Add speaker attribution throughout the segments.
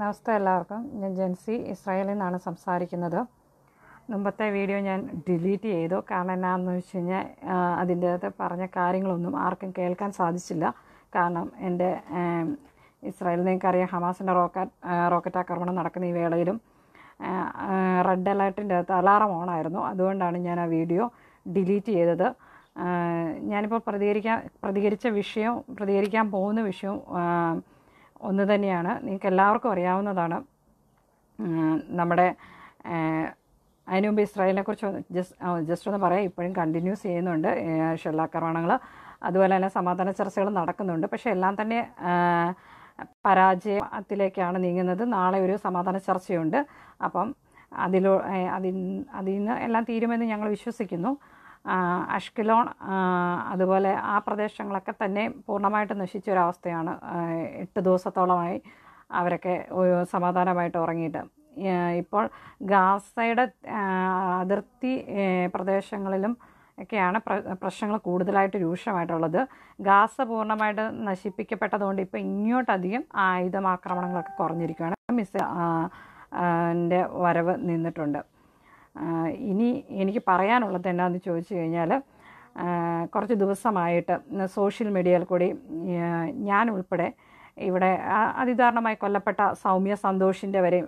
Speaker 1: നമസ്തെ എല്ലാവർക്കും ഞാൻ ജെൻസി ഇസ്രായേലിൽ നിന്നാണ് സംസാരിക്കുന്നത് മുമ്പത്തെ വീഡിയോ ഞാൻ ഡിലീറ്റ് ചെയ്തു കാരണം എന്നാന്ന് വെച്ച് കഴിഞ്ഞാൽ അതിൻ്റെ അകത്ത് പറഞ്ഞ കാര്യങ്ങളൊന്നും ആർക്കും കേൾക്കാൻ സാധിച്ചില്ല കാരണം എൻ്റെ ഇസ്രായേലിൽ അറിയാം ഹമാസിൻ്റെ റോക്കറ്റ് റോക്കറ്റ് ആക്രമണം നടക്കുന്ന ഈ വേളയിലും റെഡ് അലേർട്ടിൻ്റെ അകത്ത് അലാറം ഓണായിരുന്നു അതുകൊണ്ടാണ് ഞാൻ ആ വീഡിയോ ഡിലീറ്റ് ചെയ്തത് ഞാനിപ്പോൾ പ്രതികരിക്കാൻ പ്രതികരിച്ച വിഷയം പ്രതികരിക്കാൻ പോകുന്ന വിഷയം ഒന്ന് തന്നെയാണ് നിങ്ങൾക്ക് എല്ലാവർക്കും അറിയാവുന്നതാണ് നമ്മുടെ അതിനു മുമ്പ് കുറിച്ച് ജസ്റ്റ് ജസ്റ്റ് ഒന്ന് പറയാം ഇപ്പോഴും കണ്ടിന്യൂസ് ചെയ്യുന്നുണ്ട് ഷെല്ലാക്രമണങ്ങൾ അതുപോലെ തന്നെ സമാധാന ചർച്ചകൾ നടക്കുന്നുണ്ട് പക്ഷേ എല്ലാം തന്നെ പരാജയത്തിലേക്കാണ് നീങ്ങുന്നത് നാളെ ഒരു സമാധാന ചർച്ചയുണ്ട് അപ്പം അതിലോ അതിൽ അതിൽ നിന്ന് എല്ലാം തീരുമെന്ന് ഞങ്ങൾ വിശ്വസിക്കുന്നു അഷ്കിലോൺ അതുപോലെ ആ പ്രദേശങ്ങളൊക്കെ തന്നെ പൂർണ്ണമായിട്ട് നശിച്ചൊരവസ്ഥയാണ് എട്ട് ദിവസത്തോളമായി അവരൊക്കെ സമാധാനമായിട്ട് ഉറങ്ങിയിട്ട് ഇപ്പോൾ ഗാസയുടെ അതിർത്തി പ്രദേശങ്ങളിലും ഒക്കെയാണ് പ്രശ്നങ്ങൾ കൂടുതലായിട്ട് രൂക്ഷമായിട്ടുള്ളത് ഗാസ പൂർണ്ണമായിട്ട് നശിപ്പിക്കപ്പെട്ടതുകൊണ്ട് ഇപ്പോൾ ഇങ്ങോട്ടധികം ആയുധമാക്രമണങ്ങളൊക്കെ കുറഞ്ഞിരിക്കുകയാണ് മിസ് വരവ് നിന്നിട്ടുണ്ട് ഇനി എനിക്ക് പറയാനുള്ളത് എന്നാന്ന് ചോദിച്ചു കഴിഞ്ഞാൽ കുറച്ച് ദിവസമായിട്ട് സോഷ്യൽ മീഡിയയിൽ കൂടി ഞാൻ ഉൾപ്പെടെ ഇവിടെ അതിധാരണമായി കൊല്ലപ്പെട്ട സൗമ്യ സന്തോഷിൻ്റെ വരെ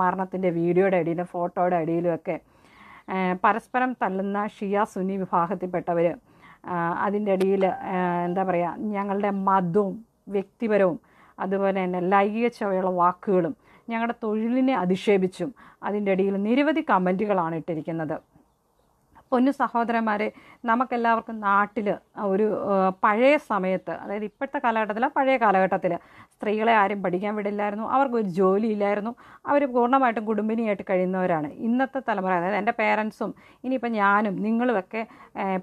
Speaker 1: മരണത്തിൻ്റെ വീഡിയോയുടെ അടിയിലും ഫോട്ടോയുടെ അടിയിലുമൊക്കെ പരസ്പരം തള്ളുന്ന ഷിയ സുന്നി വിഭാഗത്തിൽപ്പെട്ടവർ അതിൻ്റെ അടിയിൽ എന്താ പറയുക ഞങ്ങളുടെ മതവും വ്യക്തിപരവും അതുപോലെ തന്നെ ലൈംഗിക ചുവയുള്ള വാക്കുകളും ഞങ്ങളുടെ തൊഴിലിനെ അധിക്ഷേപിച്ചും അതിൻ്റെ ഇടയിൽ നിരവധി കമൻറ്റുകളാണ് ഇട്ടിരിക്കുന്നത് പൊന്നു സഹോദരന്മാരെ നമുക്കെല്ലാവർക്കും നാട്ടിൽ ഒരു പഴയ സമയത്ത് അതായത് ഇപ്പോഴത്തെ കാലഘട്ടത്തിൽ പഴയ കാലഘട്ടത്തിൽ സ്ത്രീകളെ ആരും പഠിക്കാൻ വിടില്ലായിരുന്നു അവർക്കൊരു ജോലി ഇല്ലായിരുന്നു അവർ പൂർണ്ണമായിട്ടും കുടുംബിനിയായിട്ട് കഴിയുന്നവരാണ് ഇന്നത്തെ തലമുറ അതായത് എൻ്റെ പേരൻസും ഇനിയിപ്പോൾ ഞാനും നിങ്ങളുമൊക്കെ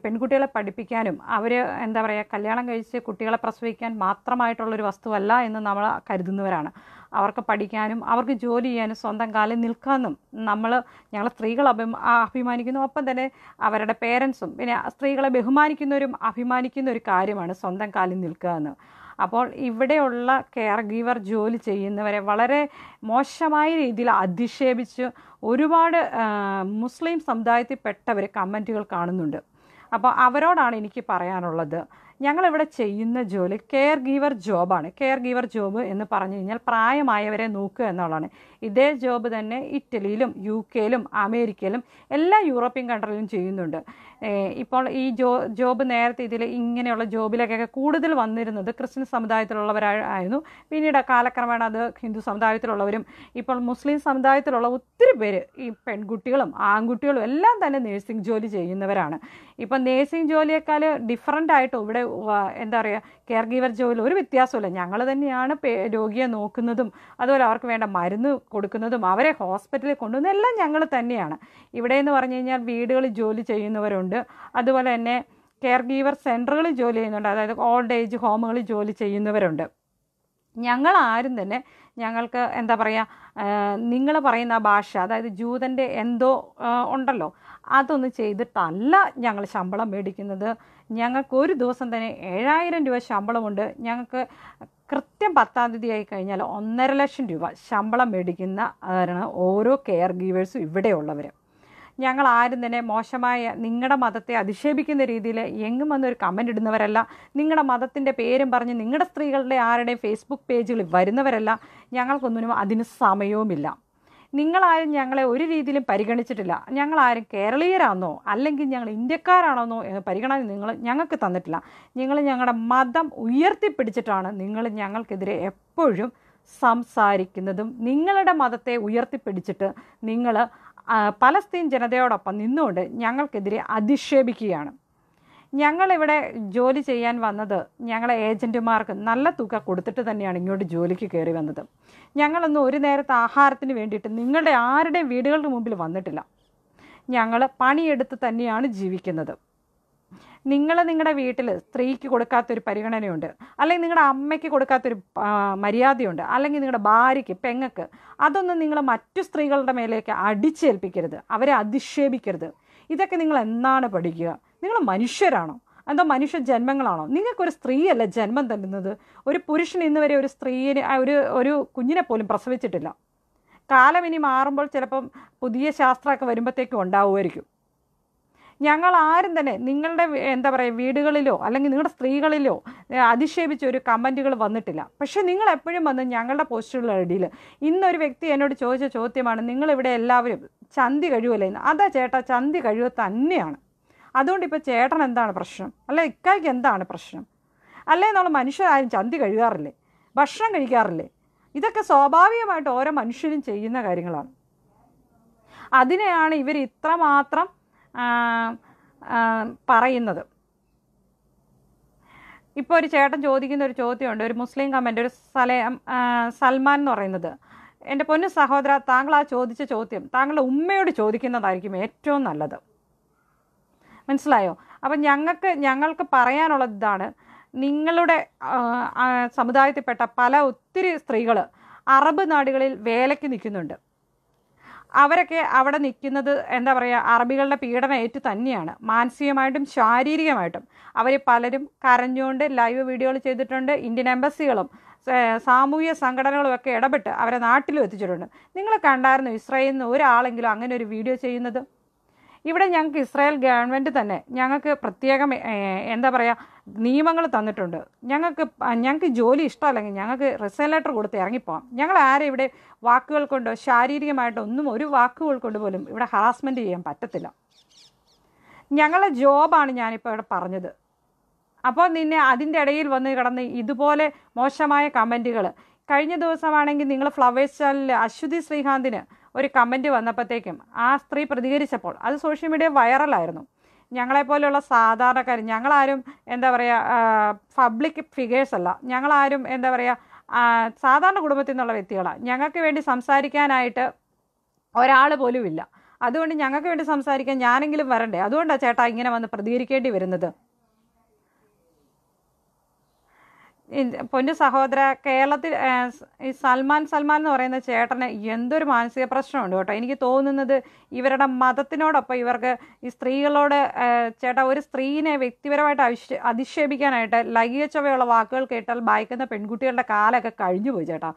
Speaker 1: പെൺകുട്ടികളെ പഠിപ്പിക്കാനും അവർ എന്താ പറയുക കല്യാണം കഴിച്ച് കുട്ടികളെ പ്രസവിക്കാൻ മാത്രമായിട്ടുള്ളൊരു വസ്തുവല്ല എന്ന് നമ്മൾ കരുതുന്നവരാണ് അവർക്ക് പഠിക്കാനും അവർക്ക് ജോലി ചെയ്യാനും സ്വന്തം കാലിൽ നിൽക്കാനും നമ്മൾ ഞങ്ങൾ സ്ത്രീകൾ അഭി അഭിമാനിക്കുന്നു ഒപ്പം തന്നെ അവരുടെ പേരൻസും പിന്നെ സ്ത്രീകളെ ബഹുമാനിക്കുന്നവരും അഭിമാനിക്കുന്ന ഒരു കാര്യമാണ് സ്വന്തം കാലിൽ നിൽക്കുക എന്ന് അപ്പോൾ ഇവിടെയുള്ള കെയർ ഗീവർ ജോലി ചെയ്യുന്നവരെ വളരെ മോശമായ രീതിയിൽ അധിക്ഷേപിച്ച് ഒരുപാട് മുസ്ലിം സമുദായത്തിൽപ്പെട്ടവർ കമൻറ്റുകൾ കാണുന്നുണ്ട് അപ്പോൾ അവരോടാണ് എനിക്ക് പറയാനുള്ളത് ഞങ്ങളിവിടെ ചെയ്യുന്ന ജോലി കെയർ ഗീവർ ജോബാണ് കെയർ ഗീവർ ജോബ് എന്ന് പറഞ്ഞു കഴിഞ്ഞാൽ പ്രായമായവരെ നോക്കുക എന്നുള്ളതാണ് ഇതേ ജോബ് തന്നെ ഇറ്റലിയിലും യു കെയിലും അമേരിക്കയിലും എല്ലാ യൂറോപ്യൻ കൺട്രിയിലും ചെയ്യുന്നുണ്ട് ഇപ്പോൾ ഈ ജോ ജോബ് നേരത്തെ ഇതിൽ ഇങ്ങനെയുള്ള ജോബിലേക്കൊക്കെ കൂടുതൽ വന്നിരുന്നത് ക്രിസ്ത്യൻ സമുദായത്തിലുള്ളവരായിരുന്നു പിന്നീട് കാലക്രമേണ അത് ഹിന്ദു സമുദായത്തിലുള്ളവരും ഇപ്പോൾ മുസ്ലിം സമുദായത്തിലുള്ള ഒത്തിരി പേര് ഈ പെൺകുട്ടികളും ആൺകുട്ടികളും എല്ലാം തന്നെ നേഴ്സിംഗ് ജോലി ചെയ്യുന്നവരാണ് ഇപ്പം നേഴ്സിംഗ് ജോലിയേക്കാൾ ഡിഫറൻ്റ് ആയിട്ട് ഇവിടെ എന്താ പറയുക കെയർ ഗീവർ ജോലി ഒരു വ്യത്യാസമില്ല ഞങ്ങൾ തന്നെയാണ് രോഗിയെ നോക്കുന്നതും അതുപോലെ അവർക്ക് വേണ്ട മരുന്ന് കൊടുക്കുന്നതും അവരെ ഹോസ്പിറ്റലിൽ കൊണ്ടുവന്ന എല്ലാം ഞങ്ങൾ തന്നെയാണ് ഇവിടെ എന്ന് പറഞ്ഞു കഴിഞ്ഞാൽ വീടുകളിൽ ജോലി ചെയ്യുന്നവരുണ്ട് അതുപോലെ തന്നെ കെയർ ഗീവർ സെൻറ്ററുകളിൽ ജോലി ചെയ്യുന്നുണ്ട് അതായത് ഓൾഡ് ഏജ് ഹോമുകളിൽ ജോലി ചെയ്യുന്നവരുണ്ട് ഞങ്ങൾ ആരും തന്നെ ഞങ്ങൾക്ക് എന്താ പറയുക നിങ്ങൾ പറയുന്ന ഭാഷ അതായത് ജൂതൻ്റെ എന്തോ ഉണ്ടല്ലോ അതൊന്ന് ചെയ്തിട്ടല്ല ഞങ്ങൾ ശമ്പളം മേടിക്കുന്നത് ഞങ്ങൾക്ക് ഒരു ദിവസം തന്നെ ഏഴായിരം രൂപ ശമ്പളമുണ്ട് ഞങ്ങൾക്ക് കൃത്യം പത്താം തീയതി ആയി കഴിഞ്ഞാൽ ഒന്നര ലക്ഷം രൂപ ശമ്പളം മേടിക്കുന്ന ആരാണ് ഓരോ കെയർ ഗീവേഴ്സും ഇവിടെയുള്ളവർ ഞങ്ങൾ ആരും തന്നെ മോശമായ നിങ്ങളുടെ മതത്തെ അധിക്ഷേപിക്കുന്ന രീതിയിൽ എങ്ങും വന്നൊരു കമൻ്റ് ഇടുന്നവരല്ല നിങ്ങളുടെ മതത്തിൻ്റെ പേരും പറഞ്ഞ് നിങ്ങളുടെ സ്ത്രീകളുടെ ആരുടെയും ഫേസ്ബുക്ക് പേജുകളിൽ വരുന്നവരല്ല ഞങ്ങൾക്കൊന്നിനും അതിന് സമയവുമില്ല നിങ്ങളാരും ഞങ്ങളെ ഒരു രീതിയിലും പരിഗണിച്ചിട്ടില്ല ഞങ്ങളാരും കേരളീയരാണോ അല്ലെങ്കിൽ ഞങ്ങൾ ഇന്ത്യക്കാരാണെന്നോ പരിഗണന നിങ്ങൾ ഞങ്ങൾക്ക് തന്നിട്ടില്ല നിങ്ങൾ ഞങ്ങളുടെ മതം ഉയർത്തിപ്പിടിച്ചിട്ടാണ് നിങ്ങൾ ഞങ്ങൾക്കെതിരെ എപ്പോഴും സംസാരിക്കുന്നതും നിങ്ങളുടെ മതത്തെ ഉയർത്തിപ്പിടിച്ചിട്ട് നിങ്ങൾ പലസ്തീൻ ജനതയോടൊപ്പം നിന്നുകൊണ്ട് ഞങ്ങൾക്കെതിരെ അധിക്ഷേപിക്കുകയാണ് ഞങ്ങളിവിടെ ജോലി ചെയ്യാൻ വന്നത് ഞങ്ങളെ ഏജൻറ്റുമാർക്ക് നല്ല തുക കൊടുത്തിട്ട് തന്നെയാണ് ഇങ്ങോട്ട് ജോലിക്ക് കയറി വന്നത് ഞങ്ങളൊന്നും ഒരു നേരത്തെ ആഹാരത്തിന് വേണ്ടിയിട്ട് നിങ്ങളുടെ ആരുടെയും വീടുകളുടെ മുമ്പിൽ വന്നിട്ടില്ല ഞങ്ങൾ പണിയെടുത്ത് തന്നെയാണ് ജീവിക്കുന്നത് നിങ്ങൾ നിങ്ങളുടെ വീട്ടിൽ സ്ത്രീക്ക് കൊടുക്കാത്തൊരു പരിഗണനയുണ്ട് അല്ലെങ്കിൽ നിങ്ങളുടെ അമ്മയ്ക്ക് കൊടുക്കാത്തൊരു മര്യാദയുണ്ട് അല്ലെങ്കിൽ നിങ്ങളുടെ ഭാര്യയ്ക്ക് പെങ്ങക്ക് അതൊന്നും നിങ്ങൾ മറ്റു സ്ത്രീകളുടെ മേലേക്ക് അടിച്ചേൽപ്പിക്കരുത് അവരെ അധിക്ഷേപിക്കരുത് ഇതൊക്കെ നിങ്ങൾ എന്നാണ് പഠിക്കുക നിങ്ങൾ മനുഷ്യരാണോ എന്തോ മനുഷ്യ ജന്മങ്ങളാണോ നിങ്ങൾക്കൊരു സ്ത്രീയല്ല ജന്മം തരുന്നത് ഒരു പുരുഷൻ ഇന്ന് വരെ ഒരു സ്ത്രീയെ ഒരു ഒരു കുഞ്ഞിനെ പോലും പ്രസവിച്ചിട്ടില്ല കാലം ഇനി മാറുമ്പോൾ ചിലപ്പം പുതിയ ശാസ്ത്രമൊക്കെ വരുമ്പോഴത്തേക്കും ഉണ്ടാവുമായിരിക്കും ഞങ്ങൾ ആരും തന്നെ നിങ്ങളുടെ എന്താ പറയുക വീടുകളിലോ അല്ലെങ്കിൽ നിങ്ങളുടെ സ്ത്രീകളിലോ അധിക്ഷേപിച്ച ഒരു കമൻറ്റുകൾ വന്നിട്ടില്ല പക്ഷേ നിങ്ങൾ എപ്പോഴും വന്ന് ഞങ്ങളുടെ പോസ്റ്റുകളുടെ ഇടയിൽ ഇന്നൊരു വ്യക്തി എന്നോട് ചോദിച്ച ചോദ്യമാണ് നിങ്ങളിവിടെ എല്ലാവരും ചന്തി കഴിയുമല്ലേ അതാ ചേട്ടാ ചന്തി കഴിയുക തന്നെയാണ് അതുകൊണ്ട് ഇപ്പോൾ ചേട്ടൻ എന്താണ് പ്രശ്നം അല്ലെ ഇക്കായ്ക്ക് എന്താണ് പ്രശ്നം അല്ലേ നമ്മൾ മനുഷ്യരാരും ചന്തി കഴുകാറില്ലേ ഭക്ഷണം കഴിക്കാറില്ലേ ഇതൊക്കെ സ്വാഭാവികമായിട്ട് ഓരോ മനുഷ്യരും ചെയ്യുന്ന കാര്യങ്ങളാണ് അതിനെയാണ് ഇവർ ഇത്രമാത്രം പറയുന്നത് ഇപ്പോൾ ഒരു ചേട്ടൻ ചോദിക്കുന്ന ഒരു ചോദ്യമുണ്ട് ഒരു മുസ്ലിം കമൻ്റ് ഒരു സലേം സൽമാൻ എന്ന് പറയുന്നത് എൻ്റെ പൊന്നു സഹോദര താങ്കൾ ആ ചോദിച്ച ചോദ്യം താങ്കളുടെ ഉമ്മയോട് ചോദിക്കുന്നതായിരിക്കും ഏറ്റവും നല്ലത് മനസ്സിലായോ അപ്പം ഞങ്ങൾക്ക് ഞങ്ങൾക്ക് പറയാനുള്ളത് ഇതാണ് നിങ്ങളുടെ സമുദായത്തിൽപ്പെട്ട പല ഒത്തിരി സ്ത്രീകൾ അറബ് നാടുകളിൽ വേലയ്ക്ക് നിൽക്കുന്നുണ്ട് അവരൊക്കെ അവിടെ നിൽക്കുന്നത് എന്താ പറയുക അറബികളുടെ പീഡനയേറ്റ് തന്നെയാണ് മാനസികമായിട്ടും ശാരീരികമായിട്ടും അവർ പലരും കരഞ്ഞുകൊണ്ട് ലൈവ് വീഡിയോകൾ ചെയ്തിട്ടുണ്ട് ഇന്ത്യൻ എംബസികളും സാമൂഹ്യ സംഘടനകളും ഒക്കെ ഇടപെട്ട് അവരെ നാട്ടിലും എത്തിച്ചിട്ടുണ്ട് നിങ്ങൾ കണ്ടായിരുന്നു ഇസ്രായേലിൽ നിന്ന് ഒരാളെങ്കിലും അങ്ങനെ ഒരു വീഡിയോ ചെയ്യുന്നത് ഇവിടെ ഞങ്ങൾക്ക് ഇസ്രായേൽ ഗവൺമെൻറ് തന്നെ ഞങ്ങൾക്ക് പ്രത്യേകം എന്താ പറയുക നിയമങ്ങൾ തന്നിട്ടുണ്ട് ഞങ്ങൾക്ക് ഞങ്ങൾക്ക് ജോലി ഇഷ്ടമല്ലെങ്കിൽ ഞങ്ങൾക്ക് റിസൈൻ ലെറ്റർ കൊടുത്ത് ഇറങ്ങിപ്പോകാം ഞങ്ങൾ ആരെ ഇവിടെ വാക്കുകൾ കൊണ്ടോ ശാരീരികമായിട്ടോ ഒന്നും ഒരു വാക്കുകൾ കൊണ്ട് പോലും ഇവിടെ ഹറാസ്മെൻറ്റ് ചെയ്യാൻ പറ്റത്തില്ല ഞങ്ങളുടെ ജോബാണ് ഞാനിപ്പോൾ ഇവിടെ പറഞ്ഞത് അപ്പോൾ നിന്നെ അതിൻ്റെ ഇടയിൽ വന്ന് കിടന്ന് ഇതുപോലെ മോശമായ കമൻറ്റുകൾ കഴിഞ്ഞ ദിവസമാണെങ്കിൽ നിങ്ങൾ ഫ്ലവേഴ്സ് ചാനലിൽ അശ്വതി ശ്രീകാന്തിന് ഒരു കമൻറ്റ് വന്നപ്പോഴത്തേക്കും ആ സ്ത്രീ പ്രതികരിച്ചപ്പോൾ അത് സോഷ്യൽ മീഡിയ വൈറലായിരുന്നു ഞങ്ങളെപ്പോലെയുള്ള സാധാരണക്കാർ ഞങ്ങളാരും എന്താ പറയുക പബ്ലിക് ഫിഗേഴ്സ് അല്ല ഞങ്ങളാരും എന്താ പറയുക സാധാരണ കുടുംബത്തിൽ നിന്നുള്ള വ്യക്തികളാണ് ഞങ്ങൾക്ക് വേണ്ടി സംസാരിക്കാനായിട്ട് ഒരാൾ പോലും ഇല്ല അതുകൊണ്ട് ഞങ്ങൾക്ക് വേണ്ടി സംസാരിക്കാൻ ഞാനെങ്കിലും വരണ്ടേ അതുകൊണ്ടാണ് ചേട്ടാ ഇങ്ങനെ വന്ന് പ്രതികരിക്കേണ്ടി വരുന്നത് പൊന്നു സഹോദര കേരളത്തിൽ ഈ സൽമാൻ സൽമാൻ എന്ന് പറയുന്ന ചേട്ടന് എന്തൊരു മാനസിക പ്രശ്നമുണ്ട് കേട്ടോ എനിക്ക് തോന്നുന്നത് ഇവരുടെ മതത്തിനോടൊപ്പം ഇവർക്ക് ഈ സ്ത്രീകളോട് ചേട്ടാ ഒരു സ്ത്രീനെ വ്യക്തിപരമായിട്ട് അവിഷ് അധിക്ഷേപിക്കാനായിട്ട് ലൈംഗിക ചൊവ്വയുള്ള വാക്കുകൾ കേട്ടാൽ ഭയക്കുന്ന പെൺകുട്ടികളുടെ കാലമൊക്കെ കഴിഞ്ഞു പോയി ചേട്ടാ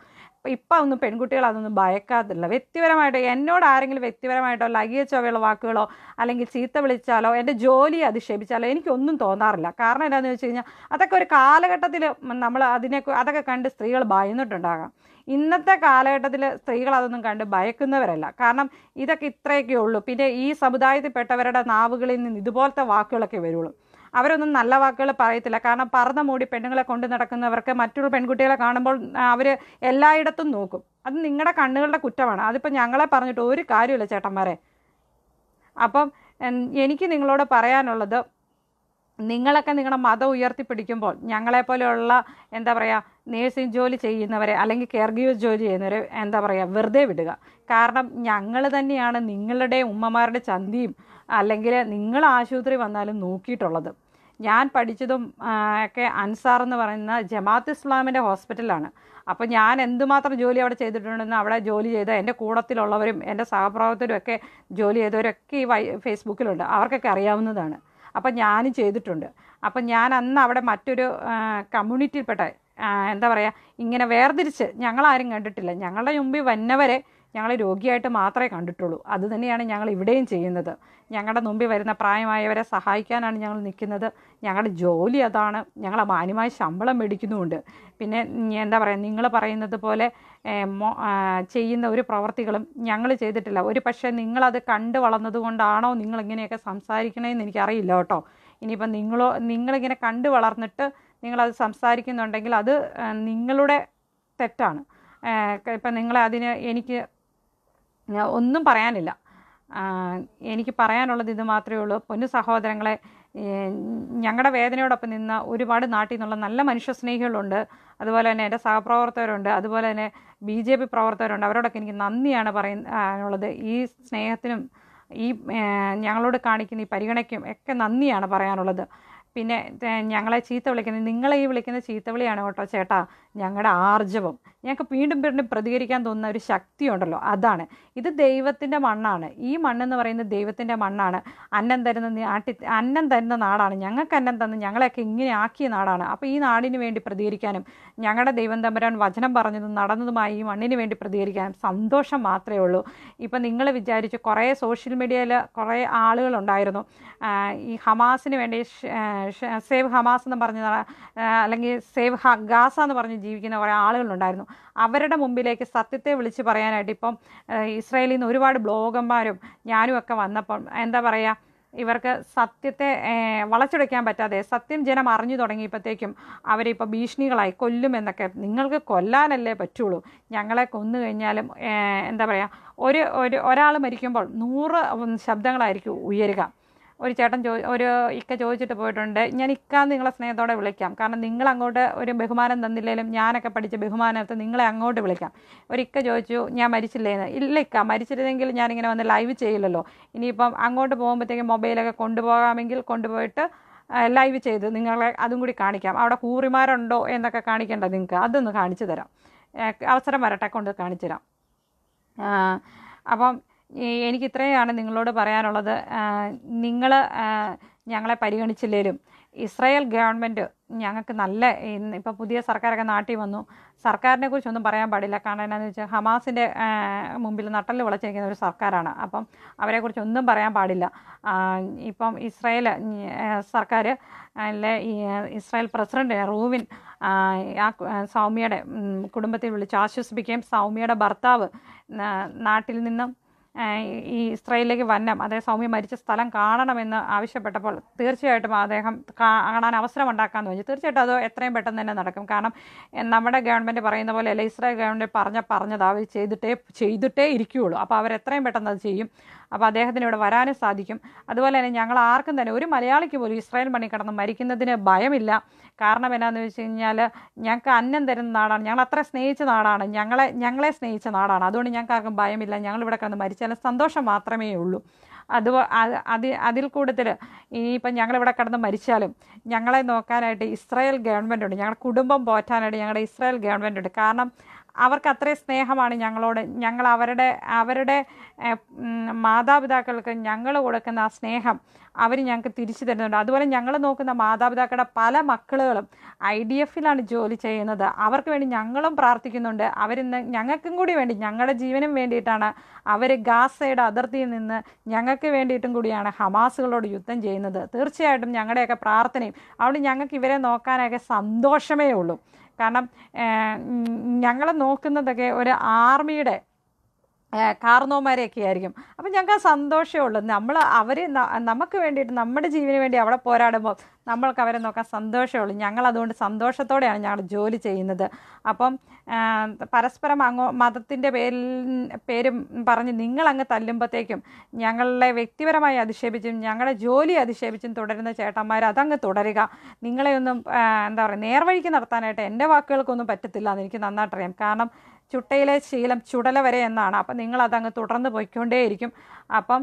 Speaker 1: അപ്പം ഇപ്പം ഒന്നും പെൺകുട്ടികൾ അതൊന്നും ഭയക്കാത്തില്ല വ്യക്തിപരമായിട്ട് എന്നോട് ആരെങ്കിലും വ്യക്തിപരമായിട്ടോ ലഗേജോയുള്ള വാക്കുകളോ അല്ലെങ്കിൽ ചീത്ത വിളിച്ചാലോ എൻ്റെ ജോലി അധിക്ഷേപിച്ചാലോ എനിക്കൊന്നും തോന്നാറില്ല കാരണം എന്താണെന്ന് വെച്ച് കഴിഞ്ഞാൽ അതൊക്കെ ഒരു കാലഘട്ടത്തിൽ നമ്മൾ അതിനെ അതൊക്കെ കണ്ട് സ്ത്രീകൾ ഭയന്നിട്ടുണ്ടാകാം ഇന്നത്തെ കാലഘട്ടത്തിൽ സ്ത്രീകൾ അതൊന്നും കണ്ട് ഭയക്കുന്നവരല്ല കാരണം ഇതൊക്കെ ഇത്രയൊക്കെ ഉള്ളൂ പിന്നെ ഈ സമുദായത്തിൽപ്പെട്ടവരുടെ നാവുകളിൽ നിന്ന് ഇതുപോലത്തെ വാക്കുകളൊക്കെ വരുള്ളൂ അവരൊന്നും നല്ല വാക്കുകൾ പറയത്തില്ല കാരണം പറന്ന മൂടി പെണ്ണുങ്ങളെ കൊണ്ട് നടക്കുന്നവർക്ക് മറ്റുള്ള പെൺകുട്ടികളെ കാണുമ്പോൾ അവർ എല്ലായിടത്തും നോക്കും അത് നിങ്ങളുടെ കണ്ണുകളുടെ കുറ്റമാണ് അതിപ്പോൾ ഞങ്ങളെ പറഞ്ഞിട്ട് ഒരു കാര്യമില്ല ചേട്ടന്മാരെ അപ്പം എനിക്ക് നിങ്ങളോട് പറയാനുള്ളത് നിങ്ങളൊക്കെ നിങ്ങളുടെ മതം ഉയർത്തിപ്പിടിക്കുമ്പോൾ ഞങ്ങളെപ്പോലെയുള്ള എന്താ പറയുക നേഴ്സിംഗ് ജോലി ചെയ്യുന്നവരെ അല്ലെങ്കിൽ കെയർ ഗീവ് ജോലി ചെയ്യുന്നവരെ എന്താ പറയുക വെറുതെ വിടുക കാരണം ഞങ്ങൾ തന്നെയാണ് നിങ്ങളുടെ ഉമ്മമാരുടെ ചന്തിയും അല്ലെങ്കിൽ നിങ്ങൾ ആശുപത്രി വന്നാലും നോക്കിയിട്ടുള്ളത് ഞാൻ പഠിച്ചതും ഒക്കെ അൻസാർ എന്ന് പറയുന്ന ജമാഅത്ത് ഇസ്ലാമിൻ്റെ ഹോസ്പിറ്റലാണ് അപ്പോൾ ഞാൻ എന്തുമാത്രം ജോലി അവിടെ ചെയ്തിട്ടുണ്ടെന്ന് അവിടെ ജോലി ചെയ്ത എൻ്റെ കൂടത്തിലുള്ളവരും എൻ്റെ സഹപ്രവർത്തകരും ഒക്കെ ജോലി ചെയ്തവരൊക്കെ ഈ വൈ ഫേസ്ബുക്കിലുണ്ട് അവർക്കൊക്കെ അറിയാവുന്നതാണ് അപ്പം ഞാനും ചെയ്തിട്ടുണ്ട് അപ്പം ഞാൻ അന്ന് അവിടെ മറ്റൊരു കമ്മ്യൂണിറ്റിയിൽപ്പെട്ട എന്താ പറയുക ഇങ്ങനെ വേർതിരിച്ച് ഞങ്ങളാരും കണ്ടിട്ടില്ല ഞങ്ങളുടെ മുമ്പിൽ വന്നവരെ ഞങ്ങളെ രോഗിയായിട്ട് മാത്രമേ കണ്ടിട്ടുള്ളൂ അത് തന്നെയാണ് ഞങ്ങൾ ഇവിടെയും ചെയ്യുന്നത് ഞങ്ങളുടെ മുമ്പിൽ വരുന്ന പ്രായമായവരെ സഹായിക്കാനാണ് ഞങ്ങൾ നിൽക്കുന്നത് ഞങ്ങളുടെ ജോലി അതാണ് ഞങ്ങളെ മാന്യമായ ശമ്പളം മേടിക്കുന്നുമുണ്ട് പിന്നെ എന്താ പറയുക നിങ്ങൾ പറയുന്നത് പോലെ ചെയ്യുന്ന ഒരു പ്രവർത്തികളും ഞങ്ങൾ ചെയ്തിട്ടില്ല ഒരു പക്ഷേ നിങ്ങളത് കണ്ടു വളർന്നത് കൊണ്ടാണോ നിങ്ങളിങ്ങനെയൊക്കെ സംസാരിക്കണമെന്ന് എനിക്കറിയില്ല കേട്ടോ ഇനിയിപ്പം നിങ്ങളോ നിങ്ങളിങ്ങനെ കണ്ടു വളർന്നിട്ട് നിങ്ങളത് സംസാരിക്കുന്നുണ്ടെങ്കിൽ അത് നിങ്ങളുടെ തെറ്റാണ് ഇപ്പം നിങ്ങളെ അതിന് എനിക്ക് ഒന്നും പറയാനില്ല എനിക്ക് പറയാനുള്ളത് ഇത് മാത്രമേ ഉള്ളൂ പൊന്നു സഹോദരങ്ങളെ ഞങ്ങളുടെ വേദനയോടൊപ്പം നിന്ന ഒരുപാട് നാട്ടിൽ നിന്നുള്ള നല്ല മനുഷ്യസ്നേഹികളുണ്ട് അതുപോലെ തന്നെ എൻ്റെ സഹപ്രവർത്തകരുണ്ട് അതുപോലെ തന്നെ ബി ജെ പി പ്രവർത്തകരുണ്ട് അവരോടൊക്കെ എനിക്ക് നന്ദിയാണ് പറയാനുള്ളത് ഈ സ്നേഹത്തിനും ഈ ഞങ്ങളോട് കാണിക്കുന്ന ഈ പരിഗണയ്ക്കും ഒക്കെ നന്ദിയാണ് പറയാനുള്ളത് പിന്നെ ഞങ്ങളെ ചീത്ത വിളിക്കുന്നത് നിങ്ങളെ ഈ വിളിക്കുന്ന ചീത്ത വിളിയാണ് കേട്ടോ ചേട്ടാ ഞങ്ങളുടെ ആർജവം ഞങ്ങൾക്ക് വീണ്ടും വീണ്ടും പ്രതികരിക്കാൻ തോന്നുന്ന ഒരു ശക്തിയുണ്ടല്ലോ അതാണ് ഇത് ദൈവത്തിൻ്റെ മണ്ണാണ് ഈ മണ്ണെന്ന് പറയുന്നത് ദൈവത്തിൻ്റെ മണ്ണാണ് അന്നം തരുന്ന നാട്ടി അന്നം തരുന്ന നാടാണ് ഞങ്ങൾക്ക് അന്നം തന്ന് ഞങ്ങളെയൊക്കെ ഇങ്ങനെ ആക്കിയ നാടാണ് അപ്പോൾ ഈ നാടിന് വേണ്ടി പ്രതികരിക്കാനും ഞങ്ങളുടെ ദൈവം തമ്പരാൻ വചനം പറഞ്ഞതും നടന്നതുമായി ഈ മണ്ണിന് വേണ്ടി പ്രതികരിക്കാനും സന്തോഷം മാത്രമേ ഉള്ളൂ ഇപ്പം നിങ്ങൾ വിചാരിച്ചു കുറേ സോഷ്യൽ മീഡിയയിൽ കുറേ ആളുകളുണ്ടായിരുന്നു ഈ ഹമാസിന് വേണ്ടി സേവ് ഹമാസ് എന്ന് പറഞ്ഞ അല്ലെങ്കിൽ സേവ് ഹ ഗാസ എന്ന് പറഞ്ഞ് ജീവിക്കുന്ന കുറേ ആളുകളുണ്ടായിരുന്നു അവരുടെ മുമ്പിലേക്ക് സത്യത്തെ വിളിച്ച് പറയാനായിട്ട് ഇപ്പം ഇസ്രയേലിൽ നിന്ന് ഒരുപാട് ബ്ലോഗന്മാരും ഞാനും ഒക്കെ വന്നപ്പം എന്താ പറയുക ഇവർക്ക് സത്യത്തെ വളച്ചൊടിക്കാൻ പറ്റാതെ സത്യം ജനം അറിഞ്ഞു തുടങ്ങിയപ്പോഴത്തേക്കും അവരിപ്പോൾ ഭീഷണികളായി കൊല്ലുമെന്നൊക്കെ നിങ്ങൾക്ക് കൊല്ലാനല്ലേ പറ്റുള്ളൂ ഞങ്ങളെ കൊന്നു കഴിഞ്ഞാലും എന്താ പറയുക ഒരു ഒരു ഒരാൾ മരിക്കുമ്പോൾ നൂറ് ശബ്ദങ്ങളായിരിക്കും ഉയരുക ഒരു ചേട്ടൻ ചോ ഒരു ഇക്ക ചോദിച്ചിട്ട് പോയിട്ടുണ്ട് ഞാൻ ഇക്ക നിങ്ങളെ സ്നേഹത്തോടെ വിളിക്കാം കാരണം നിങ്ങൾ അങ്ങോട്ട് ഒരു ബഹുമാനം തന്നില്ലെങ്കിലും ഞാനൊക്കെ പഠിച്ച ബഹുമാനത്ത് നിങ്ങളെ അങ്ങോട്ട് വിളിക്കാം ഒരു ഇക്ക ചോദിച്ചു ഞാൻ മരിച്ചില്ലേന്ന് ഇല്ല ഇക്ക മരിച്ചിരുന്നെങ്കിൽ ഞാനിങ്ങനെ വന്ന് ലൈവ് ചെയ്യില്ലല്ലോ ഇനിയിപ്പം അങ്ങോട്ട് പോകുമ്പോഴത്തേക്കും മൊബൈലൊക്കെ കൊണ്ടുപോകാമെങ്കിൽ കൊണ്ടുപോയിട്ട് ലൈവ് ചെയ്ത് നിങ്ങളെ അതും കൂടി കാണിക്കാം അവിടെ കൂറിമാരുണ്ടോ എന്നൊക്കെ കാണിക്കേണ്ട നിങ്ങൾക്ക് അതൊന്ന് കാണിച്ചു തരാം അവസരം വരട്ടെ കൊണ്ട് കാണിച്ചു തരാം അപ്പം എനിക്ക് ഇത്രയാണ് നിങ്ങളോട് പറയാനുള്ളത് നിങ്ങൾ ഞങ്ങളെ പരിഗണിച്ചില്ലേലും ഇസ്രായേൽ ഗവൺമെൻറ് ഞങ്ങൾക്ക് നല്ല ഇന്ന് ഇപ്പോൾ പുതിയ സർക്കാരൊക്കെ നാട്ടിൽ വന്നു സർക്കാരിനെ കുറിച്ചൊന്നും പറയാൻ പാടില്ല കാരണം എന്താണെന്ന് വെച്ചാൽ ഹമാസിൻ്റെ മുമ്പിൽ നട്ടല് വിളച്ചിരിക്കുന്ന ഒരു സർക്കാരാണ് അപ്പം അവരെക്കുറിച്ച് ഒന്നും പറയാൻ പാടില്ല ഇപ്പം ഇസ്രായേൽ സർക്കാർ അല്ലെ ഇസ്രായേൽ പ്രസിഡന്റ് റൂവിൻ ആ സൗമ്യയുടെ കുടുംബത്തിൽ വിളിച്ച് ആശ്വസിപ്പിക്കുകയും സൗമ്യയുടെ ഭർത്താവ് നാട്ടിൽ നിന്നും ഈ ഇസ്രയേലിലേക്ക് വന്നം അതായത് സൗമ്യ മരിച്ച സ്ഥലം കാണണമെന്ന് ആവശ്യപ്പെട്ടപ്പോൾ തീർച്ചയായിട്ടും അദ്ദേഹം കാണാൻ അവസരം ഉണ്ടാക്കാമെന്ന് വെച്ചു തീർച്ചയായിട്ടും അത് എത്രയും പെട്ടെന്ന് തന്നെ നടക്കും കാരണം നമ്മുടെ ഗവൺമെൻറ് പറയുന്ന പോലെ അല്ല ഇസ്രായേൽ ഗവൺമെൻറ് പറഞ്ഞ പറഞ്ഞത് അവർ ചെയ്തിട്ടേ ചെയ്തിട്ടേ ഇരിക്കുകയുള്ളൂ അപ്പോൾ അവർ എത്രയും പെട്ടെന്ന് അത് ചെയ്യും അപ്പോൾ അദ്ദേഹത്തിന് ഇവിടെ വരാനും സാധിക്കും അതുപോലെ തന്നെ ഞങ്ങൾ ആർക്കും തന്നെ ഒരു മലയാളിക്ക് പോലും ഇസ്രായേൽ മണി കടന്ന് മരിക്കുന്നതിന് ഭയമില്ല കാരണം എന്നാന്ന് വെച്ച് കഴിഞ്ഞാൽ ഞങ്ങൾക്ക് അന്നം തരുന്ന നാടാണ് ഞങ്ങൾ അത്ര സ്നേഹിച്ച നാടാണ് ഞങ്ങളെ ഞങ്ങളെ സ്നേഹിച്ച നാടാണ് അതുകൊണ്ട് ഞങ്ങൾക്ക് ആർക്കും ഭയമില്ല ഞങ്ങൾ ഇവിടെ കന്ന് മരിച്ചാലും സന്തോഷം മാത്രമേ ഉള്ളൂ അത് അതി അതിൽ കൂടുതൽ ഇനിയിപ്പം ഞങ്ങളിവിടെ കിടന്ന് മരിച്ചാലും ഞങ്ങളെ നോക്കാനായിട്ട് ഇസ്രായേൽ ഗവൺമെൻറ് ഉണ്ട് ഞങ്ങളുടെ കുടുംബം പോറ്റാനായിട്ട് ഞങ്ങളുടെ ഇസ്രായേൽ ഗവൺമെൻറ് ഉണ്ട് കാരണം അവർക്ക് അത്രയും സ്നേഹമാണ് ഞങ്ങളോട് ഞങ്ങൾ അവരുടെ അവരുടെ മാതാപിതാക്കൾക്ക് ഞങ്ങൾ കൊടുക്കുന്ന ആ സ്നേഹം അവർ ഞങ്ങൾക്ക് തിരിച്ചു തരുന്നുണ്ട് അതുപോലെ ഞങ്ങൾ നോക്കുന്ന മാതാപിതാക്കളുടെ പല മക്കളുകളും ഐ ഡി എഫിലാണ് ജോലി ചെയ്യുന്നത് അവർക്ക് വേണ്ടി ഞങ്ങളും പ്രാർത്ഥിക്കുന്നുണ്ട് അവരിന്ന് ഞങ്ങൾക്കും കൂടി വേണ്ടി ഞങ്ങളുടെ ജീവനും വേണ്ടിയിട്ടാണ് അവർ ഗാസയുടെ അതിർത്തിയിൽ നിന്ന് ഞങ്ങൾക്ക് വേണ്ടിയിട്ടും കൂടിയാണ് ഹമാസുകളോട് യുദ്ധം ചെയ്യുന്നത് തീർച്ചയായിട്ടും ഞങ്ങളുടെയൊക്കെ പ്രാർത്ഥനയും അതുകൊണ്ട് ഞങ്ങൾക്ക് ഇവരെ നോക്കാനൊക്കെ സന്തോഷമേ ഉള്ളൂ കാരണം ഞങ്ങൾ നോക്കുന്നതൊക്കെ ഒരു ആർമിയുടെ കാർന്നോമാരെയൊക്കെ ആയിരിക്കും അപ്പം ഞങ്ങൾക്ക് സന്തോഷമുള്ളൂ നമ്മൾ അവർ നമുക്ക് വേണ്ടിയിട്ട് നമ്മുടെ ജീവന് വേണ്ടി അവിടെ പോരാടുമ്പോൾ നമ്മൾക്ക് അവരെ നോക്കാൻ സന്തോഷമുള്ളൂ ഞങ്ങൾ അതുകൊണ്ട് സന്തോഷത്തോടെയാണ് ഞങ്ങൾ ജോലി ചെയ്യുന്നത് അപ്പം പരസ്പരം അങ്ങോ മതത്തിൻ്റെ പേരിൽ പേരും പറഞ്ഞ് നിങ്ങളങ്ങ് തല്ലുമ്പോഴത്തേക്കും ഞങ്ങളെ വ്യക്തിപരമായി അധിക്ഷേപിച്ചും ഞങ്ങളുടെ ജോലി അധിക്ഷേപിച്ചും തുടരുന്ന ചേട്ടന്മാർ അതങ്ങ് തുടരുക നിങ്ങളെയൊന്നും എന്താ പറയുക നേർവഴിക്ക് നടത്താനായിട്ട് എൻ്റെ വാക്കുകൾക്കൊന്നും പറ്റത്തില്ല എന്ന് എനിക്ക് നന്നായിട്ടറിയാം കാരണം ചുട്ടയിലെ ശീലം ചുടല വരെ എന്നാണ് അപ്പം നിങ്ങളതങ്ങ് തുടർന്ന് പോയിക്കൊണ്ടേയിരിക്കും അപ്പം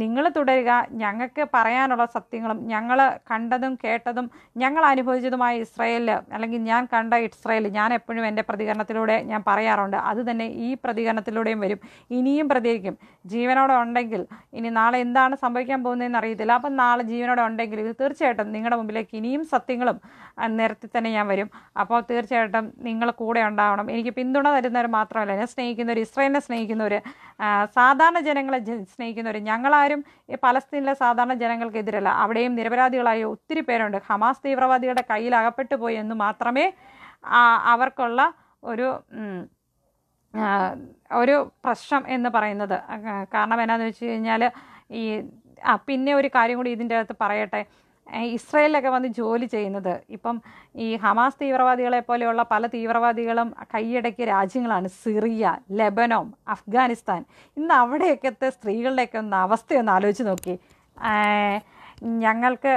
Speaker 1: നിങ്ങൾ തുടരുക ഞങ്ങൾക്ക് പറയാനുള്ള സത്യങ്ങളും ഞങ്ങൾ കണ്ടതും കേട്ടതും ഞങ്ങൾ അനുഭവിച്ചതുമായ ഇസ്രയേലിൽ അല്ലെങ്കിൽ ഞാൻ കണ്ട ഇസ്രയേൽ ഞാൻ എപ്പോഴും എൻ്റെ പ്രതികരണത്തിലൂടെ ഞാൻ പറയാറുണ്ട് അത് തന്നെ ഈ പ്രതികരണത്തിലൂടെയും വരും ഇനിയും പ്രതികരിക്കും ജീവനോടെ ഉണ്ടെങ്കിൽ ഇനി നാളെ എന്താണ് സംഭവിക്കാൻ പോകുന്നതെന്ന് അറിയത്തില്ല അപ്പം നാളെ ജീവനോടെ ഉണ്ടെങ്കിൽ ഇത് തീർച്ചയായിട്ടും നിങ്ങളുടെ മുമ്പിലേക്ക് ഇനിയും സത്യങ്ങളും നിരത്തി തന്നെ ഞാൻ വരും അപ്പോൾ തീർച്ചയായിട്ടും നിങ്ങൾ കൂടെ ഉണ്ടാവണം എനിക്ക് പിന്തുണ തരുന്നവർ മാത്രമല്ല എന്നെ സ്നേഹിക്കുന്നവർ ഇസ്രയേലിനെ സ്നേഹിക്കുന്നവർ സാധാരണ ജനങ്ങളെ സ്നേഹിക്കുന്നവർ ഞങ്ങളാരും പലസ്തീനിലെ സാധാരണ ജനങ്ങൾക്കെതിരല്ല അവിടെയും നിരപരാധികളായ ഒത്തിരി പേരുണ്ട് ഹമാസ് തീവ്രവാദികളുടെ കയ്യിൽ അകപ്പെട്ടു പോയി എന്ന് മാത്രമേ അവർക്കുള്ള ഒരു ഒരു പ്രശ്നം എന്ന് പറയുന്നത് കാരണം എന്നാന്ന് വെച്ച് കഴിഞ്ഞാൽ ഈ പിന്നെ ഒരു കാര്യം കൂടി ഇതിൻ്റെ അകത്ത് പറയട്ടെ ഇസ്രയേലിലൊക്കെ വന്ന് ജോലി ചെയ്യുന്നത് ഇപ്പം ഈ ഹമാസ് തീവ്രവാദികളെ പോലെയുള്ള പല തീവ്രവാദികളും കൈയടക്കിയ രാജ്യങ്ങളാണ് സിറിയ ലെബനോം അഫ്ഗാനിസ്ഥാൻ ഇന്ന് അവിടെയൊക്കെത്തെ സ്ത്രീകളുടെയൊക്കെ ഒന്ന് അവസ്ഥയൊന്ന് ആലോചിച്ച് നോക്കി ഞങ്ങൾക്ക്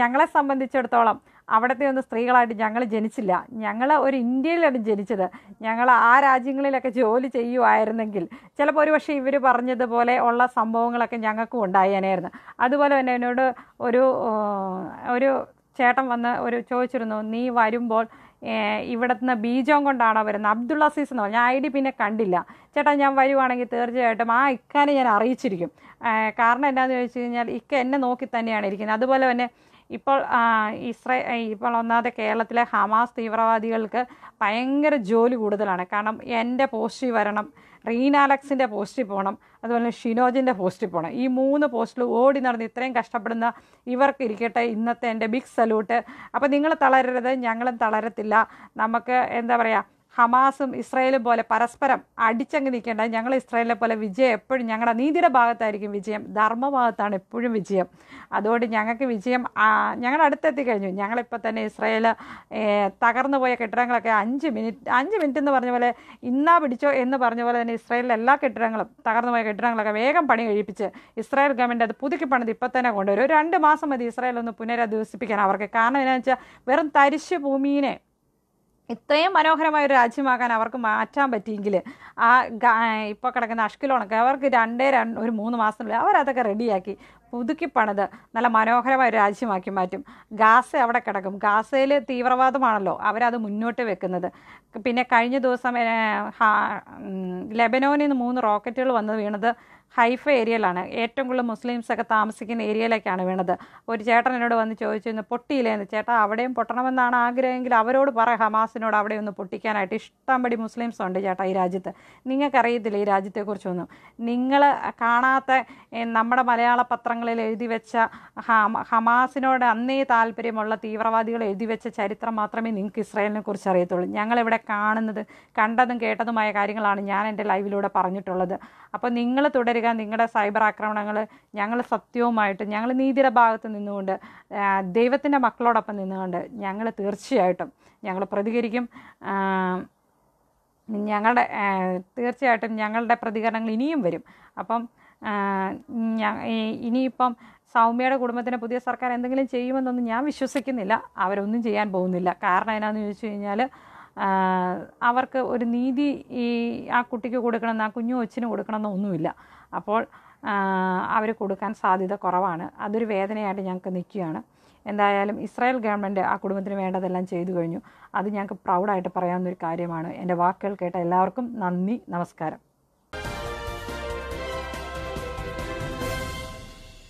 Speaker 1: ഞങ്ങളെ സംബന്ധിച്ചിടത്തോളം അവിടുത്തെ ഒന്നും സ്ത്രീകളായിട്ട് ഞങ്ങൾ ജനിച്ചില്ല ഞങ്ങൾ ഒരു ഇന്ത്യയിലാണ് ജനിച്ചത് ഞങ്ങൾ ആ രാജ്യങ്ങളിലൊക്കെ ജോലി ചെയ്യുമായിരുന്നെങ്കിൽ ചിലപ്പോൾ ഒരുപക്ഷെ ഇവർ പറഞ്ഞതുപോലെ ഉള്ള സംഭവങ്ങളൊക്കെ ഞങ്ങൾക്കും ഉണ്ടായേനായിരുന്നു അതുപോലെ തന്നെ എന്നോട് ഒരു ഒരു ചേട്ടൻ വന്ന് ഒരു ചോദിച്ചിരുന്നു നീ വരുമ്പോൾ ഇവിടുന്ന് ബീജം കൊണ്ടാണോ വരുന്നത് അബ്ദുള്ള അസീസ് എന്ന് പറഞ്ഞാൽ ഐ ഡി പിന്നെ കണ്ടില്ല ചേട്ടാ ഞാൻ വരുവാണെങ്കിൽ തീർച്ചയായിട്ടും ആ ഇക്കാനെ ഞാൻ അറിയിച്ചിരിക്കും കാരണം എന്താണെന്ന് ചോദിച്ചു കഴിഞ്ഞാൽ ഇക്ക എന്നെ നോക്കി തന്നെയാണ് ഇരിക്കുന്നത് അതുപോലെ തന്നെ ഇപ്പോൾ ഇസ്രേ ഇപ്പോൾ ഒന്നാമത്തെ കേരളത്തിലെ ഹമാസ് തീവ്രവാദികൾക്ക് ഭയങ്കര ജോലി കൂടുതലാണ് കാരണം എൻ്റെ പോസ്റ്റിൽ വരണം റീനാലക്സിൻ്റെ പോസ്റ്റിൽ പോകണം അതുപോലെ ഷിനോജിൻ്റെ പോസ്റ്റിൽ പോകണം ഈ മൂന്ന് പോസ്റ്റിൽ ഓടി നടന്ന് ഇത്രയും കഷ്ടപ്പെടുന്ന ഇവർക്ക് ഇരിക്കട്ടെ ഇന്നത്തെ എൻ്റെ ബിഗ് സല്യൂട്ട് അപ്പോൾ നിങ്ങൾ തളരരുത് ഞങ്ങളും തളരത്തില്ല നമുക്ക് എന്താ പറയുക ഹമാസും ഇസ്രയേലും പോലെ പരസ്പരം അടിച്ചങ്ങ് നിൽക്കേണ്ട ഞങ്ങൾ ഇസ്രയേലിനെ പോലെ വിജയം എപ്പോഴും ഞങ്ങളുടെ നീതിയുടെ ഭാഗത്തായിരിക്കും വിജയം ധർമ്മഭാഗത്താണ് എപ്പോഴും വിജയം അതുകൊണ്ട് ഞങ്ങൾക്ക് വിജയം ഞങ്ങളുടെ അടുത്തെത്തി കഴിഞ്ഞു ഞങ്ങളിപ്പോൾ തന്നെ ഇസ്രയേൽ തകർന്നു പോയ കെട്ടിടങ്ങളൊക്കെ അഞ്ച് മിനിറ്റ് അഞ്ച് മിനിറ്റ് എന്ന് പറഞ്ഞ പോലെ ഇന്നാ പിടിച്ചോ എന്ന് പറഞ്ഞ പോലെ തന്നെ ഇസ്രയേലിലെ എല്ലാ കെട്ടിടങ്ങളും തകർന്നു പോയ കെട്ടിടങ്ങളൊക്കെ വേഗം പണി കഴിപ്പിച്ച് ഇസ്രായേൽ ഗവൺമെൻറ് അത് പുതുക്കി പണിത് ഇപ്പോൾ തന്നെ കൊണ്ടുവരും ഒരു രണ്ട് മാസം മതി ഇസ്രായേൽ ഒന്ന് പുനരധിവസിപ്പിക്കാൻ അവർക്ക് കാരണം എന്താണെന്ന് വെച്ചാൽ വെറും തരിശു ഭൂമിയിനെ ഇത്രയും മനോഹരമായ ഒരു രാജ്യമാകാൻ അവർക്ക് മാറ്റാൻ പറ്റിയെങ്കിൽ ആ ഇപ്പോൾ കിടക്കുന്ന അഷ്കിലോണൊക്കെ അവർക്ക് രണ്ടേ രണ്ട് ഒരു മൂന്ന് മാസത്തിനുള്ളിൽ അവരതൊക്കെ റെഡിയാക്കി പുതുക്കി പണിത് നല്ല മനോഹരമായ രാജ്യമാക്കി മാറ്റും ഗാസ അവിടെ കിടക്കും ഗാസയിൽ തീവ്രവാദമാണല്ലോ അവരത് മുന്നോട്ട് വെക്കുന്നത് പിന്നെ കഴിഞ്ഞ ദിവസം ലെബനോനിൽ നിന്ന് മൂന്ന് റോക്കറ്റുകൾ വന്ന് വീണത് ഹൈഫ ഏരിയയിലാണ് ഏറ്റവും കൂടുതൽ മുസ്ലിംസൊക്കെ താമസിക്കുന്ന ഏരിയയിലേക്കാണ് വീണത് ഒരു ചേട്ടൻ എന്നോട് വന്ന് ചോദിച്ചു ഇന്ന് എന്ന് ചേട്ടാ അവിടെയും പൊട്ടണമെന്നാണ് ആഗ്രഹമെങ്കിൽ അവരോട് പറ ഹമാസിനോട് അവിടെ ഒന്ന് പൊട്ടിക്കാനായിട്ട് ഇഷ്ടംപടി മുസ്ലിംസ് ഉണ്ട് ചേട്ടാ ഈ രാജ്യത്ത് നിങ്ങൾക്കറിയത്തില്ല ഈ രാജ്യത്തെക്കുറിച്ചൊന്നും നിങ്ങൾ കാണാത്ത നമ്മുടെ മലയാള പത്രങ്ങളിൽ എഴുതി വെച്ച ഹമാസിനോട് അന്നേ താല്പര്യമുള്ള തീവ്രവാദികൾ എഴുതി വെച്ച ചരിത്രം മാത്രമേ നിങ്ങൾക്ക് ഇസ്രായേലിനെ കുറിച്ച് അറിയത്തുള്ളൂ ഞങ്ങളിവിടെ കാണുന്നത് കണ്ടതും കേട്ടതുമായ കാര്യങ്ങളാണ് ഞാൻ എൻ്റെ ലൈവിലൂടെ പറഞ്ഞിട്ടുള്ളത് അപ്പോൾ നിങ്ങൾ തുടരുക വരിക നിങ്ങളുടെ സൈബർ ആക്രമണങ്ങൾ ഞങ്ങൾ സത്യവുമായിട്ട് ഞങ്ങൾ നീതിയുടെ ഭാഗത്ത് നിന്നുകൊണ്ട് ദൈവത്തിൻ്റെ മക്കളോടൊപ്പം നിന്നുകൊണ്ട് ഞങ്ങൾ തീർച്ചയായിട്ടും ഞങ്ങൾ പ്രതികരിക്കും ഞങ്ങളുടെ തീർച്ചയായിട്ടും ഞങ്ങളുടെ പ്രതികരണങ്ങൾ ഇനിയും വരും അപ്പം ഇനിയിപ്പം സൗമ്യയുടെ കുടുംബത്തിന് പുതിയ സർക്കാർ എന്തെങ്കിലും ചെയ്യുമെന്നൊന്നും ഞാൻ വിശ്വസിക്കുന്നില്ല അവരൊന്നും ചെയ്യാൻ പോകുന്നില്ല കാരണം എന്നാന്ന് ചോദിച്ചു കഴിഞ്ഞാൽ അവർക്ക് ഒരു നീതി ഈ ആ കുട്ടിക്ക് കൊടുക്കണമെന്ന് ആ കുഞ്ഞു കൊച്ചിന് കൊടുക്കണമെന്ന് ഒന്നുമില്ല അപ്പോൾ അവർ കൊടുക്കാൻ സാധ്യത കുറവാണ് അതൊരു വേദനയായിട്ട് ഞങ്ങൾക്ക് നിൽക്കുകയാണ് എന്തായാലും ഇസ്രായേൽ ഗവൺമെൻറ് ആ കുടുംബത്തിന് വേണ്ടതെല്ലാം ചെയ്തു കഴിഞ്ഞു അത് ഞങ്ങൾക്ക് പ്രൗഡായിട്ട് പറയാവുന്നൊരു ഒരു കാര്യമാണ് എൻ്റെ വാക്കുകൾ കേട്ട എല്ലാവർക്കും നന്ദി നമസ്കാരം